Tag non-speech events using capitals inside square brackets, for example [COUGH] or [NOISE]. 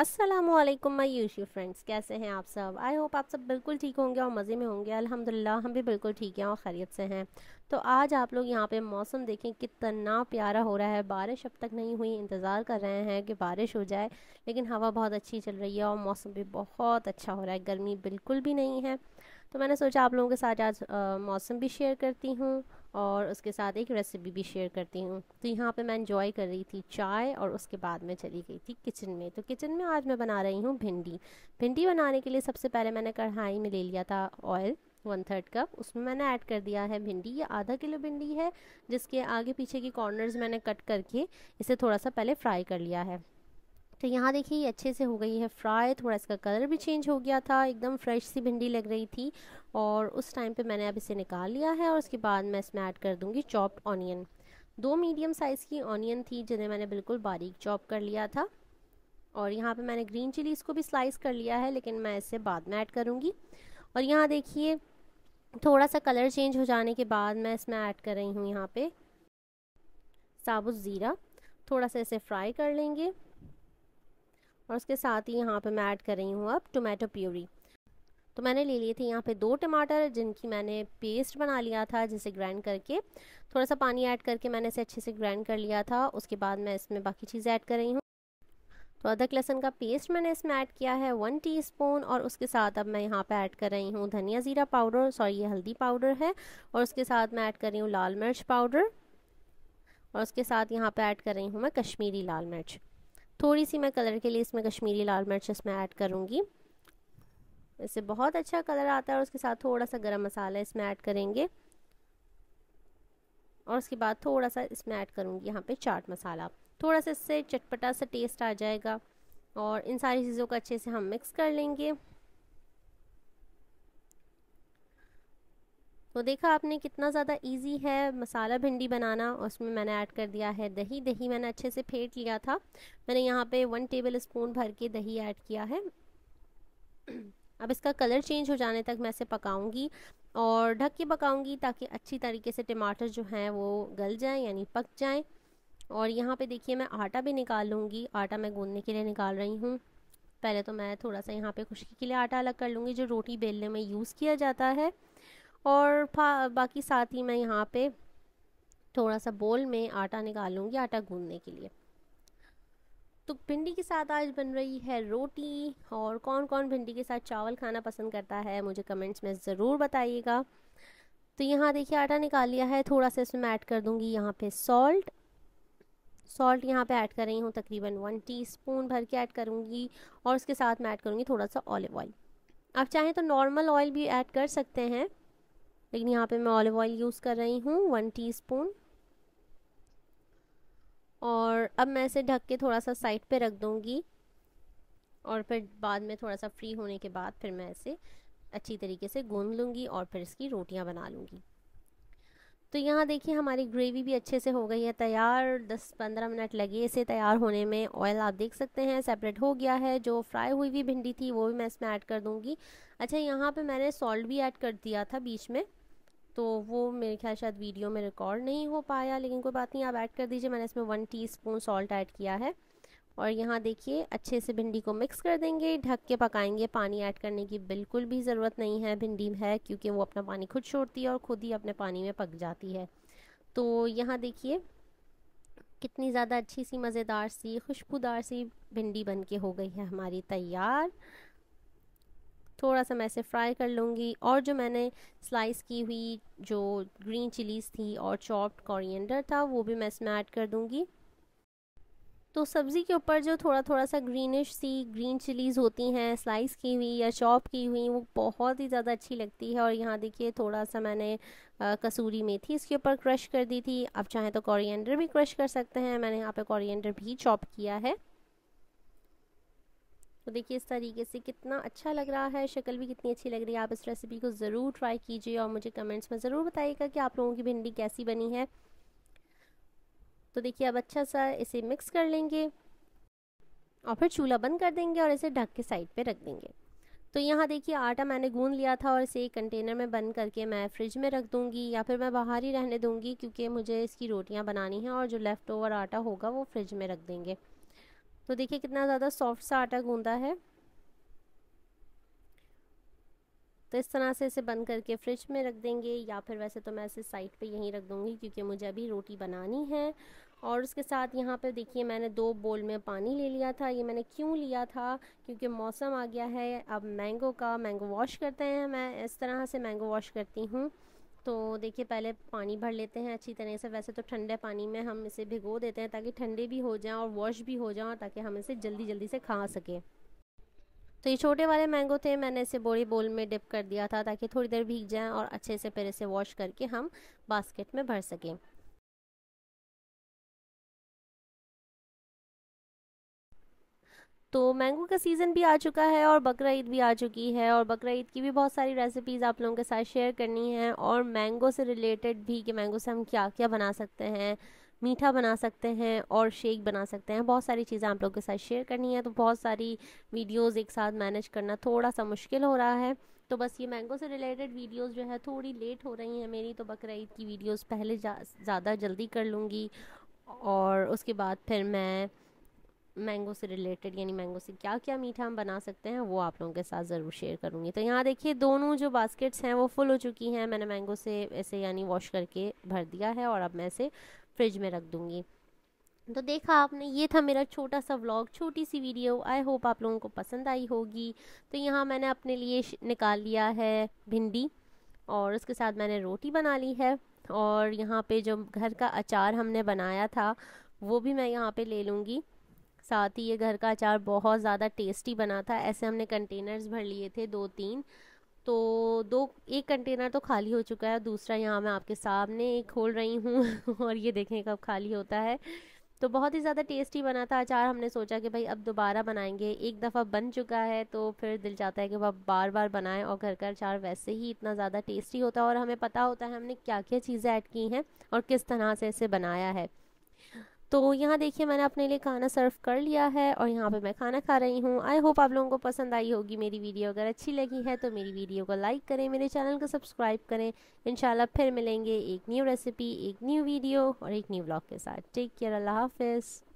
असलम माई यूशी friends कैसे हैं आप सब आई होप आप सब बिल्कुल ठीक होंगे और मज़े में होंगे अल्हम्दुलिल्लाह हम भी बिल्कुल ठीक हैं और खैरियत से हैं तो आज आप लोग यहाँ पे मौसम देखें कितना प्यारा हो रहा है बारिश अब तक नहीं हुई इंतज़ार कर रहे हैं कि बारिश हो जाए लेकिन हवा बहुत अच्छी चल रही है और मौसम भी बहुत अच्छा हो रहा है गर्मी बिल्कुल भी नहीं है तो मैंने सोचा आप लोगों के साथ आज मौसम भी शेयर करती हूँ और उसके साथ एक रेसिपी भी शेयर करती हूँ तो यहाँ पे मैं इन्जॉय कर रही थी चाय और उसके बाद मैं चली गई थी किचन में तो किचन में आज मैं बना रही हूँ भिंडी भिंडी बनाने के लिए सबसे पहले मैंने कढ़ाई में ले लिया था ऑयल वन थर्ड कप उसमें मैंने ऐड कर दिया है भिंडी ये आधा किलो भिंडी है जिसके आगे पीछे की कॉर्नर्स मैंने कट करके इसे थोड़ा सा पहले फ्राई कर लिया है तो यहाँ देखिए ये अच्छे से हो गई है फ्राई थोड़ा इसका कलर भी चेंज हो गया था एकदम फ्रेश सी भिंडी लग रही थी और उस टाइम पे मैंने अब इसे निकाल लिया है और उसके बाद मैं इसमें ऐड कर दूँगी चॉप्ड ऑनियन दो मीडियम साइज़ की ऑनियन थी जिन्हें मैंने बिल्कुल बारीक चॉप कर लिया था और यहाँ पर मैंने ग्रीन चिलीज़ को भी स्लाइस कर लिया है लेकिन मैं इसे बाद में ऐड करूँगी और यहाँ देखिए थोड़ा सा कलर चेंज हो जाने के बाद मैं इसमें ऐड कर रही हूँ यहाँ पर साबुत ज़ीरा थोड़ा सा इसे फ्राई कर लेंगे और उसके साथ ही यहाँ पे मैं ऐड कर रही हूँ अब टोमेटो प्यूरी तो मैंने ले लिए थे यहाँ पे दो टमाटर जिनकी मैंने पेस्ट बना लिया था जिसे ग्राइंड करके थोड़ा सा पानी ऐड करके मैंने इसे अच्छे से ग्राइंड कर लिया था उसके बाद मैं इसमें बाकी चीज़ें ऐड कर रही हूँ तो अदरक लहसन का पेस्ट मैंने इसमें ऐड किया है वन टीस्पून और उसके साथ अब मैं यहाँ पे ऐड कर रही हूँ धनिया ज़ीरा पाउडर सॉरी ये हल्दी पाउडर है और उसके साथ मैं ऐड कर रही हूँ लाल मिर्च पाउडर और उसके साथ यहाँ पे ऐड कर रही हूँ मैं कश्मीरी लाल मिर्च थोड़ी सी मैं कलर के लिए इसमें कश्मीरी लाल मिर्च इसमें ऐड करूँगी इससे बहुत अच्छा कलर आता है और उसके साथ थोड़ा सा गरम मसाला इसमें ऐड करेंगे और उसके बाद थोड़ा सा इसमें ऐड करूँगी यहाँ पे चाट मसाला थोड़ा सा इससे चटपटा सा टेस्ट आ जाएगा और इन सारी चीज़ों को अच्छे से हम मिक्स कर लेंगे तो देखा आपने कितना ज़्यादा इजी है मसाला भिंडी बनाना उसमें मैंने ऐड कर दिया है दही दही मैंने अच्छे से फेंट लिया था मैंने यहाँ पे वन टेबल स्पून भर के दही ऐड किया है अब इसका कलर चेंज हो जाने तक मैं इसे पकाऊंगी और ढक के पकाऊंगी ताकि अच्छी तरीके से टमाटर जो हैं वो गल जाएँ यानी पक जाएँ और यहाँ पर देखिए मैं आटा भी निकाल लूँगी आटा मैं गूंदने के लिए निकाल रही हूँ पहले तो मैं थोड़ा सा यहाँ पर खुशकी के लिए आटा अलग कर लूँगी जो रोटी बेलने में यूज़ किया जाता है और बाकी साथ ही मैं यहाँ पे थोड़ा सा बोल में आटा निकालूंगी आटा गूंदने के लिए तो भिंडी के साथ आज बन रही है रोटी और कौन कौन भिंडी के साथ चावल खाना पसंद करता है मुझे कमेंट्स में ज़रूर बताइएगा तो यहाँ देखिए आटा निकाल लिया है थोड़ा सा इसमें ऐड कर दूँगी यहाँ पे सॉल्ट सॉल्ट यहाँ पे ऐड कर रही हूँ तकरीबन वन टीस्पून भर के ऐड करूँगी और उसके साथ मैं ऐड करूँगी थोड़ा सा ऑलिव ऑयल आप चाहें तो नॉर्मल ऑयल भी ऐड कर सकते हैं लेकिन यहाँ पे मैं ऑलिव ऑयल यूज़ कर रही हूँ वन टीस्पून और अब मैं इसे ढक के थोड़ा सा साइड पे रख दूँगी और फिर बाद में थोड़ा सा फ्री होने के बाद फिर मैं इसे अच्छी तरीके से गूंद लूँगी और फिर इसकी रोटियाँ बना लूँगी तो यहाँ देखिए हमारी ग्रेवी भी अच्छे से हो गई है तैयार 10-15 मिनट लगे इसे तैयार होने में ऑयल आप देख सकते हैं सेपरेट हो गया है जो फ्राई हुई हुई भिंडी थी वो भी मैं इसमें ऐड कर दूँगी अच्छा यहाँ पे मैंने सॉल्ट भी ऐड कर दिया था बीच में तो वो मेरे ख्याल शायद वीडियो में रिकॉर्ड नहीं हो पाया लेकिन कोई बात नहीं आप ऐड कर दीजिए मैंने इसमें वन टीस्पून सॉल्ट ऐड किया है और यहाँ देखिए अच्छे से भिंडी को मिक्स कर देंगे ढक के पकाएंगे पानी ऐड करने की बिल्कुल भी ज़रूरत नहीं है भिंडी है क्योंकि वो अपना पानी खुद छोड़ती है और खुद ही अपने पानी में पक जाती है तो यहाँ देखिए कितनी ज़्यादा अच्छी सी मज़ेदार सी खुशबूदार सी भिंडी बन के हो गई है हमारी तैयार थोड़ा सा मैं इसे फ्राई कर लूँगी और जो मैंने स्लाइस की हुई जो ग्रीन चिलीज़ थी और चॉप्ड कॉरिएंडर था वो भी मैं इसमें ऐड कर दूँगी तो सब्ज़ी के ऊपर जो थोड़ा थोड़ा सा ग्रीनिश सी ग्रीन चिलीज़ होती हैं स्लाइस की हुई या चॉप की हुई वो बहुत ही ज़्यादा अच्छी लगती है और यहाँ देखिए थोड़ा सा मैंने आ, कसूरी मेथी इसके ऊपर क्रश कर दी थी आप चाहें तो कोरिएंडर भी क्रश कर सकते हैं मैंने यहाँ पे कोरिएंडर भी चॉप किया है तो देखिए इस तरीके से कितना अच्छा लग रहा है शक्ल भी कितनी अच्छी लग रही है आप इस रेसिपी को ज़रूर ट्राई कीजिए और मुझे कमेंट्स में ज़रूर बताइएगा कि आप लोगों की भिंडी कैसी बनी है तो देखिए अब अच्छा सा इसे मिक्स कर लेंगे और फिर चूल्हा बंद कर देंगे और इसे ढक के साइड पर रख देंगे तो यहाँ देखिए आटा मैंने गूंद लिया था और इसे एक कंटेनर में बंद करके मैं फ्रिज में रख दूँगी या फिर मैं बाहर ही रहने दूँगी क्योंकि मुझे इसकी रोटियाँ बनानी हैं और जो लेफ़्ट ओवर आटा होगा वो फ्रिज में रख देंगे तो देखिए कितना ज़्यादा सॉफ्ट सा आटा गूंदा है तो इस तरह से इसे बंद करके फ्रिज में रख देंगे या फिर वैसे तो मैं इसे साइड पे यहीं रख दूँगी क्योंकि मुझे अभी रोटी बनानी है और उसके साथ यहाँ पे देखिए मैंने दो बोल में पानी ले लिया था ये मैंने क्यों लिया था क्योंकि मौसम आ गया है अब मैंगो का मैंगो वॉश करते हैं मैं इस तरह से मैंगो वॉश करती हूँ तो देखिए पहले पानी भर लेते हैं अच्छी तरह से वैसे तो ठंडे पानी में हम इसे भिगो देते हैं ताकि ठंडे भी हो जाएं और वॉश भी हो जाएं ताकि हम इसे जल्दी जल्दी से खा सकें तो ये छोटे वाले मैंगो थे मैंने इसे बोरी बोल में डिप कर दिया था ताकि थोड़ी देर भीग जाएं और अच्छे से फिर इसे वॉश करके हम बास्केट में भर सकें तो मैंगो का सीज़न भी आ चुका है और बकरा ईद भी आ चुकी है और बकरा ईद की भी बहुत सारी रेसिपीज़ आप लोगों के साथ शेयर करनी है और मैंगो से रिलेटेड भी कि मैंगो से हम क्या क्या बना सकते हैं मीठा बना सकते हैं और शेक बना सकते हैं बहुत सारी चीज़ें आप लोगों के साथ शेयर करनी है तो बहुत सारी वीडियोस एक साथ मैनेज करना थोड़ा सा मुश्किल हो रहा है तो बस ये मैंगो से रिलेटेड वीडियोस जो है थोड़ी लेट हो रही हैं मेरी तो बकरा ईद की वीडियोस पहले ज़्यादा जा, जल्दी कर लूँगी और उसके बाद फिर मैं मैंगो से रिलेटेड यानी मैंगो से क्या क्या मीठा हम बना सकते हैं वो आप लोगों के साथ ज़रूर शेयर करूँगी तो यहाँ देखिए दोनों जो बास्केट्स हैं वो फुल हो चुकी हैं मैंने मैंगो से ऐसे यानी वॉश करके भर दिया है और अब मैं इसे फ्रिज में रख दूँगी तो देखा आपने ये था मेरा छोटा सा व्लॉग छोटी सी वीडियो आई होप आप लोगों को पसंद आई होगी तो यहाँ मैंने अपने लिए निकाल लिया है भिंडी और उसके साथ मैंने रोटी बना ली है और यहाँ पे जो घर का अचार हमने बनाया था वो भी मैं यहाँ पे ले लूँगी साथ ही ये घर का अचार बहुत ज़्यादा टेस्टी बना था ऐसे हमने कंटेनर्स भर लिए थे दो तीन तो दो एक कंटेनर तो खाली हो चुका है दूसरा यहाँ मैं आपके सामने खोल रही हूँ [LAUGHS] और ये देखें कब खाली होता है तो बहुत ही ज़्यादा टेस्टी बना था अचार हमने सोचा कि भाई अब दोबारा बनाएंगे एक दफ़ा बन चुका है तो फिर दिल चाहता है कि वह बार बार बनाएं और घर का अचार वैसे ही इतना ज़्यादा टेस्टी होता है और हमें पता होता है हमने क्या क्या चीज़ें ऐड की हैं और किस तरह से इसे बनाया है तो यहाँ देखिए मैंने अपने लिए खाना सर्व कर लिया है और यहाँ पे मैं खाना खा रही हूँ आई होप आप लोगों को पसंद आई होगी मेरी वीडियो अगर अच्छी लगी है तो मेरी वीडियो को लाइक करें मेरे चैनल को सब्सक्राइब करें इन फिर मिलेंगे एक न्यू रेसिपी एक न्यू वीडियो और एक न्यू ब्लॉग के साथ टेक केयर अल्लाह हाफिज़